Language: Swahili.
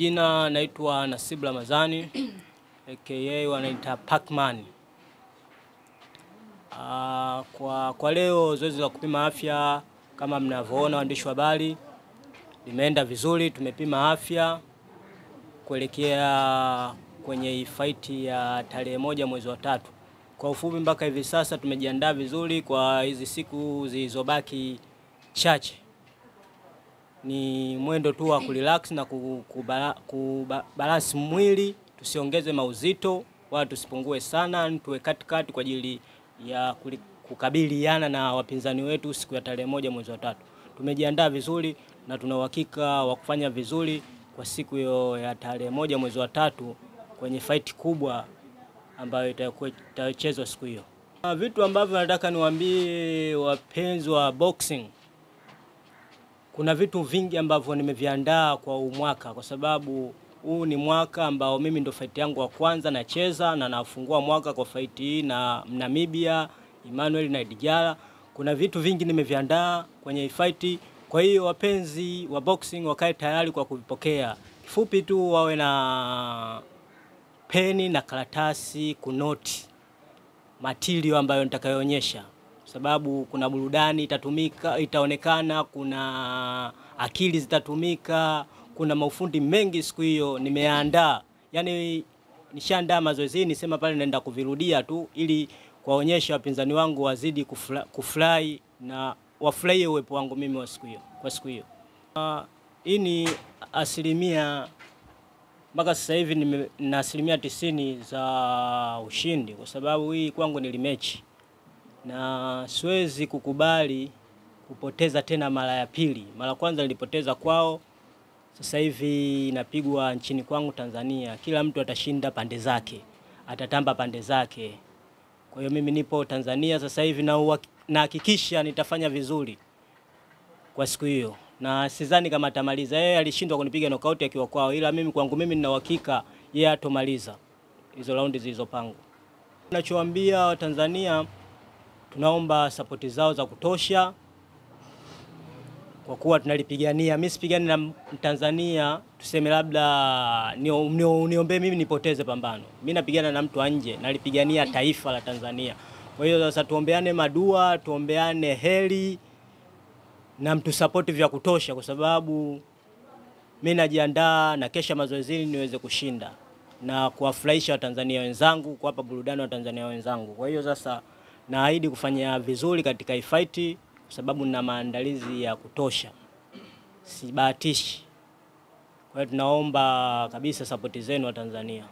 Jina naitwa Nasib Ramazani aka wanaita Pacman. Uh, kwa, kwa leo zoezi la kupima afya kama mnavyoona waandishi wa habari limeenda vizuri. Tumepima afya kuelekea kwenye faiti ya tarehe moja mwezi wa tatu. Kwa ufupi, mpaka hivi sasa tumejiandaa vizuri kwa hizi siku zilizobaki chache ni mwendo tu wa kurelax na kubalansi mwili, tusiongeze mauzito wala tusipungue sana, tuwe katikati kwa ajili ya kukabiliana na wapinzani wetu siku ya tarehe moja mwezi wa tatu. Tumejiandaa vizuri na tuna uhakika wa kufanya vizuri kwa siku hiyo ya tarehe moja mwezi wa tatu kwenye fight kubwa ambayo itachezwa siku hiyo. Vitu ambavyo nataka niwaambie wapenzi wa boxing kuna vitu vingi ambavyo nimeviandaa kwa huu mwaka, kwa sababu huu ni mwaka ambao mimi ndo faiti yangu wa kwanza nacheza na nafungua mwaka kwa fight hii na Namibia Emmanuel na Idijala. Kuna vitu vingi nimeviandaa kwenye faiti, kwa hiyo wapenzi wa boxing wakae tayari kwa kuvipokea. Kifupi tu wawe na peni na karatasi kunoti matirio ambayo nitakayoonyesha sababu kuna burudani itatumika, itaonekana, kuna akili zitatumika, kuna maufundi mengi siku hiyo. Nimeandaa yani, nishaandaa mazoezi, nisema pale naenda kuvirudia tu ili kuwaonyesha wapinzani wangu wazidi kufurahi na wafurahie uwepo wangu mimi wa siku hiyo, kwa siku hiyo. Uh, hii ni asilimia mpaka sasa hivi na asilimia tisini za ushindi, kwa sababu hii kwangu ni limechi na siwezi kukubali kupoteza tena mara ya pili. Mara kwanza nilipoteza kwao, sasa hivi inapigwa nchini kwangu Tanzania. Kila mtu atashinda pande zake, atatamba pande zake. Kwa hiyo mimi nipo Tanzania sasa hivi na nahakikisha nitafanya vizuri kwa siku hiyo, na sidhani kama atamaliza. Yeye alishindwa kunipiga knockout akiwa kwao, ila mimi kwangu mimi nina uhakika yeye atomaliza hizo raundi zilizopangwa. Nachoambia Watanzania tunaomba sapoti zao za kutosha kwa kuwa tunalipigania. Mimi sipigani na Mtanzania tuseme labda niombee mimi nipoteze pambano. Mimi napigana na mtu nje, nalipigania taifa la Tanzania. Kwa hiyo sasa tuombeane madua, tuombeane heri na mtusapoti vya kutosha, kwa sababu mi najiandaa na kesha mazoezini niweze kushinda na kuwafurahisha Watanzania wenzangu, kuwapa burudani Watanzania wenzangu. Kwa hiyo sasa naahidi kufanya vizuri katika ifaiti kwa sababu nina maandalizi ya kutosha, sibahatishi. Kwa hiyo tunaomba kabisa sapoti zenu wa Tanzania.